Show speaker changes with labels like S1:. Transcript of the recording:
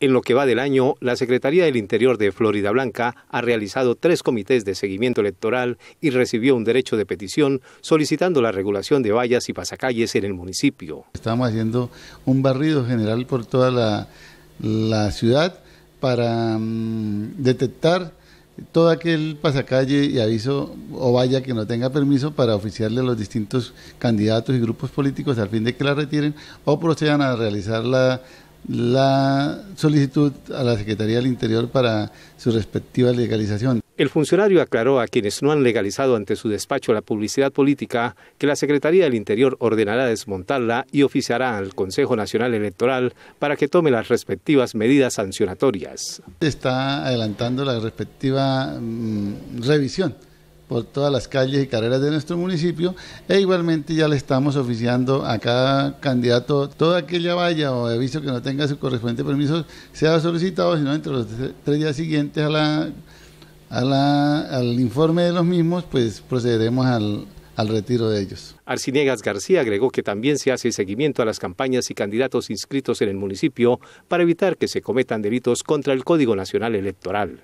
S1: En lo que va del año, la Secretaría del Interior de Florida Blanca ha realizado tres comités de seguimiento electoral y recibió un derecho de petición solicitando la regulación de vallas y pasacalles en el municipio.
S2: Estamos haciendo un barrido general por toda la, ciudad para mm, detectar todo aquel pasacalle y aviso o vaya que no tenga permiso para oficiarle a los distintos candidatos y grupos políticos al fin de que la retiren o procedan a realizar la la solicitud a la Secretaría del Interior para su respectiva legalización. El funcionario
S1: aclaró a quienes no han legalizado ante su despacho la publicidad política que la Secretaría del Interior ordenará desmontarla y oficiará al Consejo Nacional Electoral para que tome las respectivas medidas sancionatorias.
S2: Está adelantando la respectiva mm, revisión por todas las calles y carreras de nuestro municipio e igualmente ya le estamos oficiando a cada candidato toda aquella valla o aviso que no tenga su correspondiente permiso sea solicitado, sino entre los tres días siguientes a la, a la, al informe de los mismos, pues procederemos al, al retiro de ellos.
S1: Arciniegas García agregó que también se hace seguimiento a las campañas y candidatos inscritos en el municipio para evitar que se cometan delitos contra el Código Nacional Electoral.